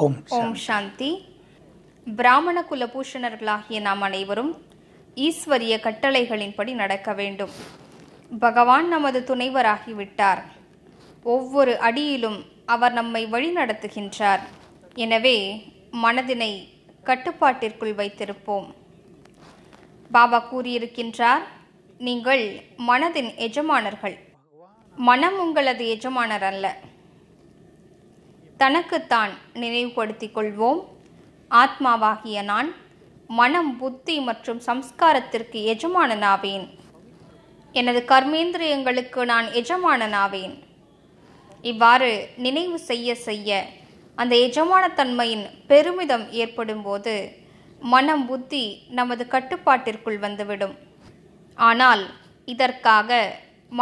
ஓம் ஓம் சாந்தி பிராமண குல பூஷணர்களாகிய நாம் அனைவரும் ஈஸ்வரிய கட்டளைகளின்படி நடக்க வேண்டும் பகவான் நமது துணைவராகிவிட்டார் ஒவ்வொரு அடியிலும் அவர் நம்மை வழிநடத்துகின்றார் எனவே மனதினை கட்டுப்பாட்டிற்குள் வைத்திருப்போம் பாபா கூறியிருக்கின்றார் நீங்கள் மனதின் எஜமானர்கள் மனம் உங்களது எஜமானர் அல்ல தனக்குத்தான் நினைவுபடுத்திக் கொள்வோம் ஆத்மாவாகிய நான் மனம் புத்தி மற்றும் சம்ஸ்காரத்திற்கு எஜமானனாவேன் எனது கர்மேந்திரியங்களுக்கு நான் எஜமானனாவேன் இவ்வாறு நினைவு செய்ய செய்ய அந்த எஜமானத்தன்மையின் பெருமிதம் ஏற்படும்போது மனம் புத்தி நமது கட்டுப்பாட்டிற்குள் வந்துவிடும் ஆனால் இதற்காக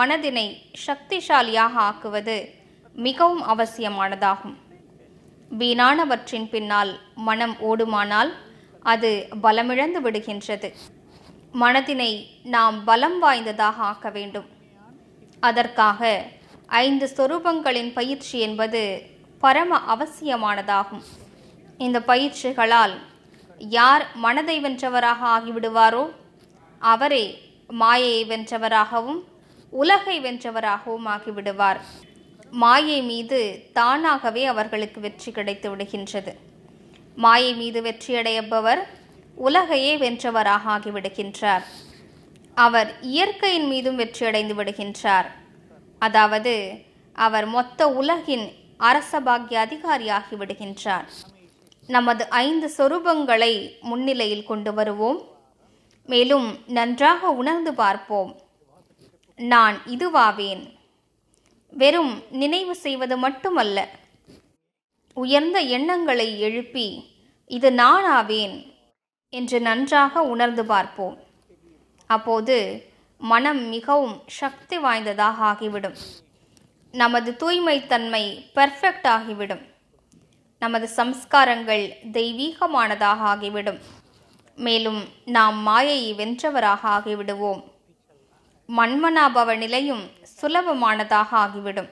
மனதினை சக்திசாலியாக ஆக்குவது மிகவும் அவசியமானதாகும் வீணானவற்றின் பின்னால் மனம் ஓடுமானால் அது பலமிழந்து விடுகின்றது மனதினை நாம் பலம் வாய்ந்ததாக ஆக்க வேண்டும் அதற்காக ஐந்து சொரூபங்களின் பயிற்சி என்பது பரம அவசியமானதாகும் இந்த பயிற்சிகளால் யார் மனதை வென்றவராக ஆகிவிடுவாரோ அவரே மாயையை வென்றவராகவும் உலகை வென்றவராகவும் ஆகிவிடுவார் மாயை மீது தானாகவே அவர்களுக்கு வெற்றி கிடைத்து விடுகின்றது மாயை மீது வெற்றியடையப்பவர் உலகையே வென்றவராக ஆகிவிடுகின்றார் அவர் இயற்கையின் மீதும் வெற்றியடைந்து விடுகின்றார் அதாவது அவர் மொத்த உலகின் பாக்கிய அதிகாரியாகி விடுகின்றார் நமது ஐந்து சொரூபங்களை முன்னிலையில் கொண்டு வருவோம் மேலும் நன்றாக உணர்ந்து பார்ப்போம் நான் இதுவாவேன் வெறும் நினைவு செய்வது மட்டுமல்ல உயர்ந்த எண்ணங்களை எழுப்பி இது நானாவேன் என்று நன்றாக உணர்ந்து பார்ப்போம் அப்போது மனம் மிகவும் சக்தி வாய்ந்ததாக ஆகிவிடும் நமது தூய்மைத்தன்மை பெர்ஃபெக்ட் ஆகிவிடும் நமது சம்ஸ்காரங்கள் தெய்வீகமானதாக ஆகிவிடும் மேலும் நாம் மாயையை வென்றவராக ஆகிவிடுவோம் மண்மனாபவ நிலையும் சுலபமானதாக ஆகிவிடும்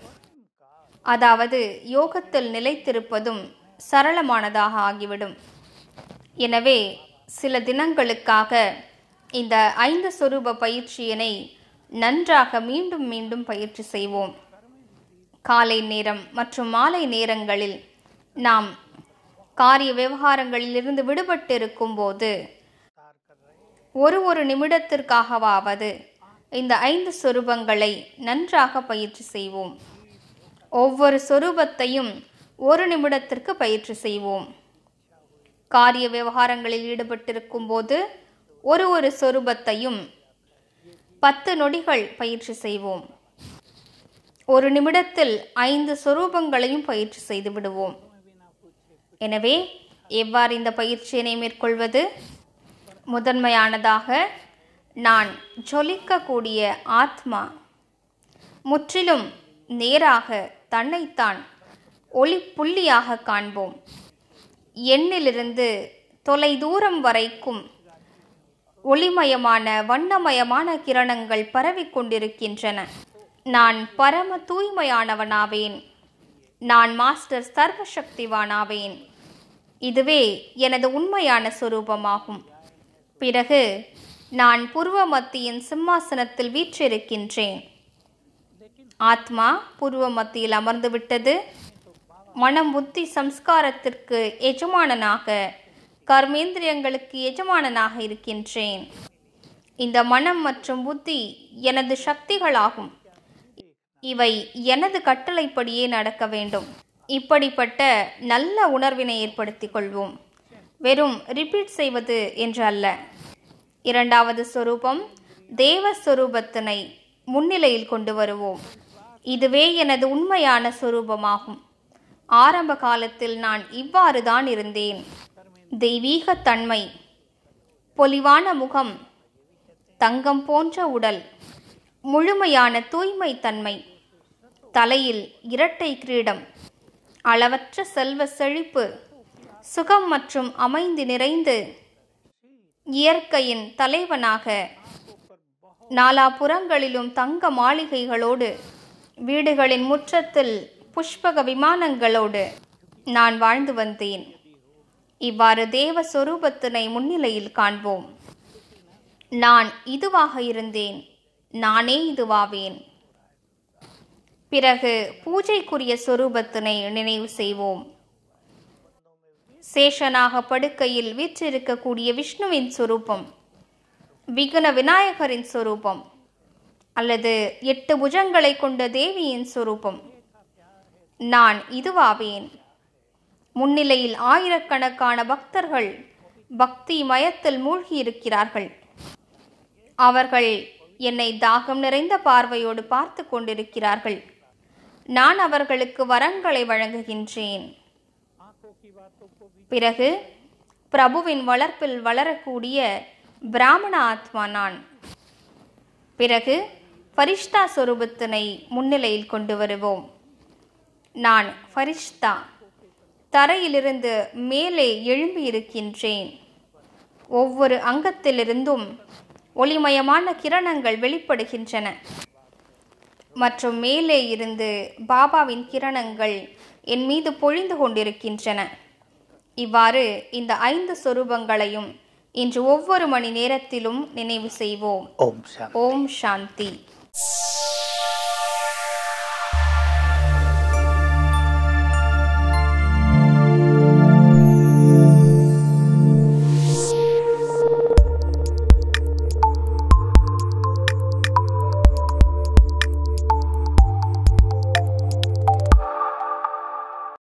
அதாவது யோகத்தில் நிலைத்திருப்பதும் சரளமானதாக ஆகிவிடும் எனவே சில தினங்களுக்காக இந்த ஐந்து சொரூப பயிற்சியினை நன்றாக மீண்டும் மீண்டும் பயிற்சி செய்வோம் காலை நேரம் மற்றும் மாலை நேரங்களில் நாம் காரிய விவகாரங்களில் இருந்து விடுபட்டு இருக்கும்போது ஒரு ஒரு நிமிடத்திற்காகவாவது இந்த ஐந்து சொரூபங்களை நன்றாக பயிற்சி செய்வோம் ஒவ்வொரு சொரூபத்தையும் ஒரு நிமிடத்திற்கு பயிற்சி செய்வோம் காரிய விவகாரங்களில் ஈடுபட்டிருக்கும் போது ஒரு ஒரு சொரூபத்தையும் பத்து நொடிகள் பயிற்சி செய்வோம் ஒரு நிமிடத்தில் ஐந்து சொரூபங்களையும் பயிற்சி செய்து விடுவோம் எனவே எவ்வாறு இந்த பயிற்சியினை மேற்கொள்வது முதன்மையானதாக நான் ஜொலிக்கக்கூடிய ஆத்மா முற்றிலும் நேராக தன்னைத்தான் ஒளி புள்ளியாக காண்போம் எண்ணிலிருந்து தொலைதூரம் வரைக்கும் ஒளிமயமான வண்ணமயமான கிரணங்கள் பரவிக்கொண்டிருக்கின்றன நான் பரம தூய்மையானவனாவேன் நான் மாஸ்டர் சர்வசக்திவானாவேன் இதுவே எனது உண்மையான சுரூபமாகும் பிறகு நான் புருவ மத்தியின் சிம்மாசனத்தில் வீற்றிருக்கின்றேன் ஆத்மா பூர்வ மத்தியில் அமர்ந்து விட்டது மனம் புத்தி சம்ஸ்காரத்திற்கு எஜமானனாக கர்மேந்திரியங்களுக்கு எஜமானனாக இருக்கின்றேன் இந்த மனம் மற்றும் புத்தி எனது சக்திகளாகும் இவை எனது கட்டளைப்படியே நடக்க வேண்டும் இப்படிப்பட்ட நல்ல உணர்வினை ஏற்படுத்திக் கொள்வோம் வெறும் ரிப்பீட் செய்வது என்று அல்ல இரண்டாவது சொரூபம் தேவஸ்வரூபத்தினை முன்னிலையில் கொண்டு வருவோம் இதுவே எனது உண்மையான சொரூபமாகும் ஆரம்ப காலத்தில் நான் இவ்வாறு தான் இருந்தேன் தெய்வீக தன்மை பொலிவான முகம் தங்கம் போன்ற உடல் முழுமையான தூய்மை தன்மை தலையில் இரட்டை கிரீடம் அளவற்ற செல்வ செழிப்பு சுகம் மற்றும் அமைந்து நிறைந்து இயற்கையின் தலைவனாக நாலாபுறங்களிலும் தங்க மாளிகைகளோடு வீடுகளின் முற்றத்தில் புஷ்பக விமானங்களோடு நான் வாழ்ந்து வந்தேன் இவ்வாறு தேவ சொரூபத்தினை முன்னிலையில் காண்போம் நான் இதுவாக இருந்தேன் நானே இதுவாவேன் பிறகு பூஜைக்குரிய சொரூபத்தினை நினைவு செய்வோம் சேஷனாக படுக்கையில் வீற்றிருக்கக்கூடிய விஷ்ணுவின் சொரூபம் விகுண விநாயகரின் சொரூபம் அல்லது எட்டு புஜங்களை கொண்ட தேவியின் சொரூபம் நான் இதுவாவேன் முன்னிலையில் ஆயிரக்கணக்கான பக்தர்கள் பக்தி மயத்தில் மூழ்கியிருக்கிறார்கள் அவர்கள் என்னை தாகம் நிறைந்த பார்வையோடு பார்த்து கொண்டிருக்கிறார்கள் நான் அவர்களுக்கு வரங்களை வழங்குகின்றேன் பிறகு பிரபுவின் வளர்ப்பில் வளரக்கூடிய பிராமண ஆத்மா நான் பிறகு ஃபரிஷ்தா சொரூபத்தினை முன்னிலையில் கொண்டு வருவோம் நான் ஃபரிஷ்தா தரையிலிருந்து மேலே எழும்பி இருக்கின்றேன் ஒவ்வொரு அங்கத்திலிருந்தும் ஒளிமயமான கிரணங்கள் வெளிப்படுகின்றன மற்றும் மேலே இருந்து பாபாவின் கிரணங்கள் என் மீது பொழிந்து கொண்டிருக்கின்றன இவ்வாறு இந்த ஐந்து சொரூபங்களையும் இன்று ஒவ்வொரு மணி நேரத்திலும் நினைவு செய்வோம் ஓம் சாந்தி